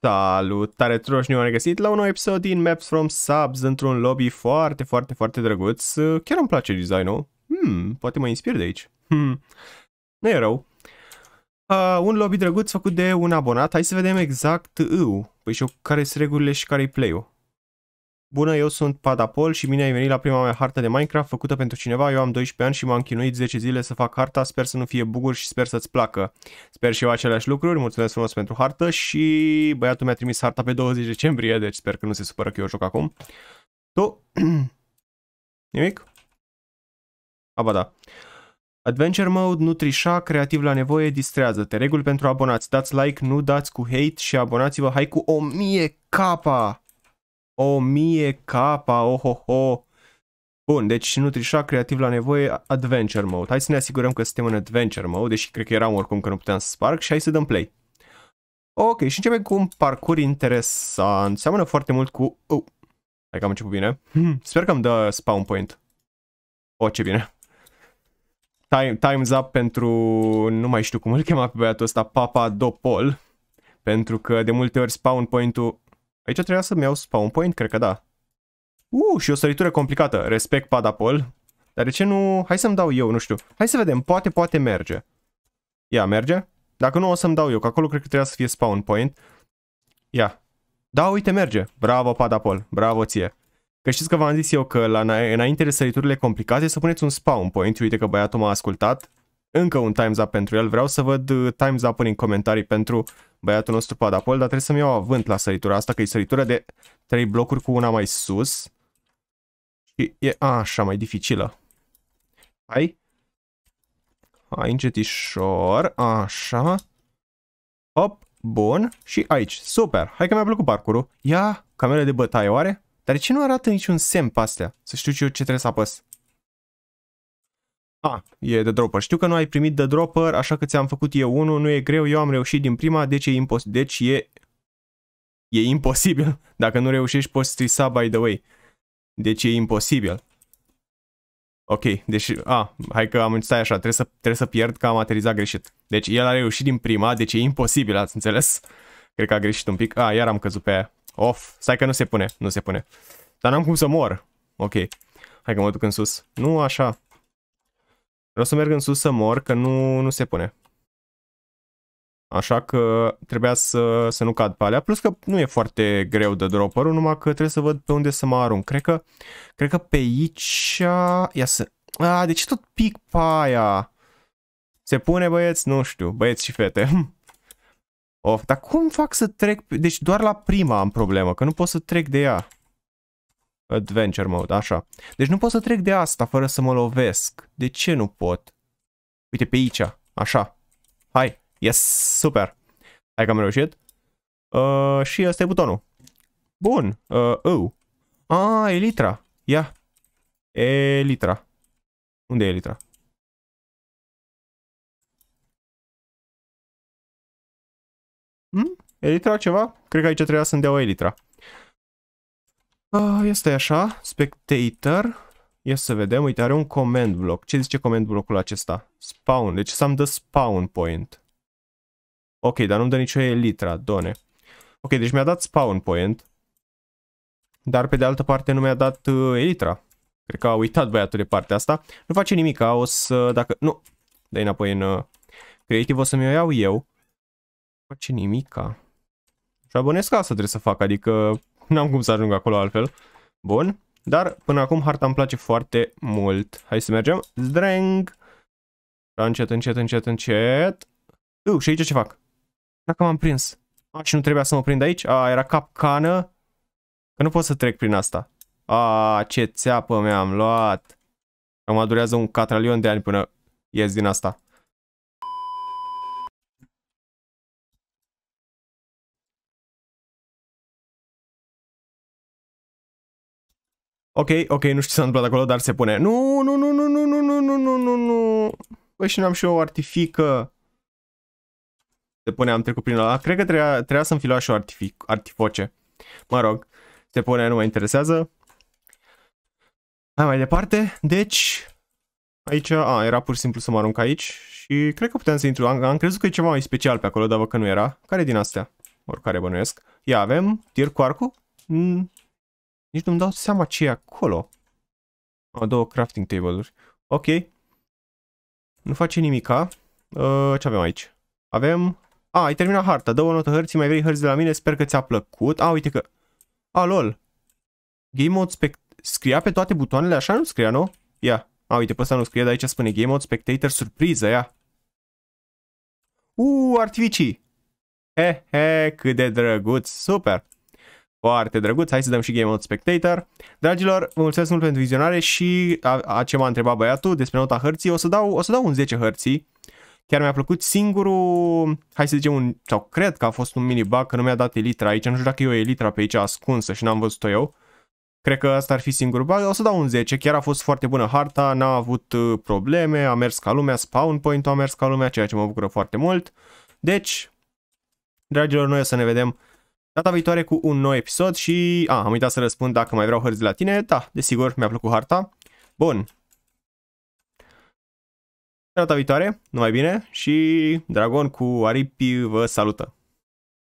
Salutare tuturor și ne-am regăsit la un nou episod din Maps from Subs într-un lobby foarte, foarte, foarte drăguț. Chiar îmi place designul. Hmm, poate mă inspir de aici. Hmm. Nu e rău. Uh, un lobby drăguț făcut de un abonat. Hai să vedem exact eu. Păi și eu care sunt regulile și care-i play-ul. Bună, eu sunt Padapol și bine ai venit la prima mea hartă de Minecraft făcută pentru cineva. Eu am 12 ani și m-am chinuit 10 zile să fac harta. Sper să nu fie buguri și sper să-ți placă. Sper și eu aceleași lucruri. Mulțumesc frumos pentru hartă și băiatul mi-a trimis harta pe 20 decembrie, deci sper că nu se supără că eu joc acum. Tu? Nimic? Aba da. Adventure Mode, nutrișa, creativ la nevoie, distrează-te. Reguli pentru abonați. Dați like, nu dați cu hate și abonați-vă. Hai cu 1000 capa! 1000 capa, ohoho. Bun, deci nutrișa creativ la nevoie, adventure mode. Hai să ne asigurăm că suntem în adventure mode, deși cred că eram oricum că nu puteam să sparg și hai să dăm play. Ok, și începem cu un parcurs interesant. Seamănă foarte mult cu... Oh, hai că am început bine. Hmm, sper că îmi dă spawn point. Oh, ce bine. Time, time's up pentru... Nu mai știu cum îl chema pe băiatul ăsta, Papa Dopol. Pentru că de multe ori spawn point-ul Aici trebuia să-mi iau spawn point, cred că da. Uh, și o săritură complicată. Respect Padapol. Dar de ce nu... Hai să-mi dau eu, nu știu. Hai să vedem. Poate, poate merge. Ia, merge? Dacă nu, o să-mi dau eu, că acolo cred că trebuia să fie spawn point. Ia. Da, uite, merge. Bravo, Padapol. Bravo ție. Că știți că v-am zis eu că la, înainte de săriturile complicate să puneți un spawn point. Uite că băiatul m-a ascultat încă un times up pentru el. Vreau să văd uh, times up în comentarii pentru băiatul nostru Padapol, dar trebuie să-mi iau avânt la săritura asta, că e săritura de 3 blocuri cu una mai sus. Și e așa, mai dificilă. Hai. Hai încetișor, așa. Hop, bun. Și aici, super. Hai că mi-a plăcut parcurul. Ia, camera de bătaie oare? Dar de ce nu arată niciun semn pe astea? Să știu ce eu ce trebuie să apăs. A, ah, e de Dropper. Știu că nu ai primit de Dropper, așa că ți-am făcut eu unul, nu e greu, eu am reușit din prima, deci e, imposibil. deci e, e imposibil. Dacă nu reușești, poți strisa by the way. Deci e imposibil. Ok, deci, a, ah, hai că am înțeles așa, trebuie să, trebuie să pierd că am aterizat greșit. Deci el a reușit din prima, deci e imposibil, ați înțeles? Cred că a greșit un pic. A, ah, iar am căzut pe aia. Of, stai că nu se pune, nu se pune. Dar n-am cum să mor. Ok, hai că mă duc în sus. Nu așa, Vreau să merg în sus să mor, că nu, nu se pune. Așa că trebuia să, să nu cad pe alea. Plus că nu e foarte greu de dropperul, numai că trebuie să văd pe unde să mă arunc. Cred că, cred că pe aici... Ia să... A, de deci ce tot pic pe aia? Se pune băieți? Nu știu. Băieți și fete. Of, dar cum fac să trec? Deci doar la prima am problemă, că nu pot să trec de ea. Adventure mode, așa. Deci nu pot să trec de asta fără să mă lovesc. De ce nu pot? Uite pe aici, așa. Hai, yes, super. Hai că am reușit. Uh, și ăsta e butonul. Bun, uh, eu. A, ah, Elitra. Ia. Elitra. Unde e Elitra? Hmm? Elitra ceva? Cred că aici trebuia să-mi dea o Elitra. Este așa, spectator. Ia să vedem, uite, are un command block. Ce zice command blocul acesta? Spawn, deci să-mi dă spawn point. Ok, dar nu-mi dă nicio elitra, done. Ok, deci mi-a dat spawn point. Dar pe de altă parte nu mi-a dat uh, elitra. Cred că a uitat băiatul de partea asta. Nu face nimic, o să, dacă, nu, dai înapoi în uh, creative, o să-mi o iau eu. Nu face nimica. Și abonesc asta trebuie să fac, adică N-am cum să ajung acolo altfel. Bun. Dar până acum harta îmi place foarte mult. Hai să mergem. Zdreng. Da, încet, încet, încet, încet. U, și aici ce fac? Dacă m-am prins. A, și nu trebuia să mă prind aici? A, era capcană. Că nu pot să trec prin asta. A, ce țeapă mi-am luat. Acum durează un catralion de ani până ies din asta. Ok, ok, nu știu ce s-a întâmplat acolo, dar se pune. Nu, nu, nu, nu, nu, nu, nu, nu, nu, nu, nu. Păi și nu am și eu o artifică. Se pune, am trecut prin ăla. Cred că trebuia, trebuia să-mi fi luat și o artific, artifoce. Mă rog, se pune, nu mă interesează. Hai mai departe, deci... Aici, a, era pur și simplu să mă arunc aici și cred că puteam să intru. Am, am crezut că e ceva mai special pe acolo, dar văd că nu era. Care din astea? Oricare bănuiesc. Ia, avem tir cu arcul? Mm, nici nu-mi dau seama ce e acolo. A, două crafting table-uri. Ok. Nu face nimica. Uh, ce avem aici? Avem... A, ai terminat harta. Dă o notă hărții. Mai vrei hărți de la mine? Sper că ți-a plăcut. A, uite că... A, lol. Game mode spect... Scria pe toate butoanele? Așa nu scria, nu? Ia. A, uite, pe ăsta nu scrie, dar aici spune Game mode spectator surpriză, ia. Uuu, artificii. He, he, cât de drăguț. Super. Foarte drăguț, hai să dăm și Game mode Spectator. Dragilor, vă mulțumesc mult pentru vizionare și a, a ce m-a întrebat băiatul despre nota hărții, o să dau, o să dau un 10 hărții. Chiar mi-a plăcut singurul, hai să zicem, un, sau cred că a fost un mini bug, că nu mi-a dat elitra aici, nu știu dacă e o elitra pe aici ascunsă și n-am văzut-o eu. Cred că asta ar fi singurul bug, o să dau un 10, chiar a fost foarte bună harta, n-a avut uh, probleme, a mers ca lumea, spawn point-ul a mers ca lumea, ceea ce mă bucură foarte mult. Deci, dragilor, noi o să ne vedem data viitoare cu un nou episod și... A, am uitat să răspund dacă mai vreau hărți de la tine. Da, desigur, mi-a plăcut harta. Bun. Data viitoare, numai bine și Dragon cu aripi vă salută.